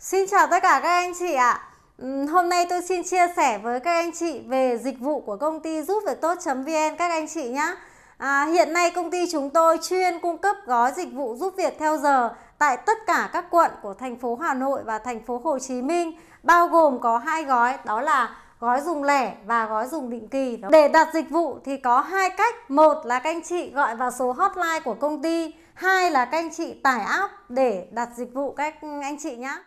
Xin chào tất cả các anh chị ạ. Hôm nay tôi xin chia sẻ với các anh chị về dịch vụ của công ty giúp việc tốt.vn các anh chị nhé. À, hiện nay công ty chúng tôi chuyên cung cấp gói dịch vụ giúp việc theo giờ tại tất cả các quận của thành phố Hà Nội và thành phố Hồ Chí Minh bao gồm có hai gói đó là gói dùng lẻ và gói dùng định kỳ. Để đặt dịch vụ thì có hai cách. Một là các anh chị gọi vào số hotline của công ty, hai là các anh chị tải app để đặt dịch vụ các anh chị nhé.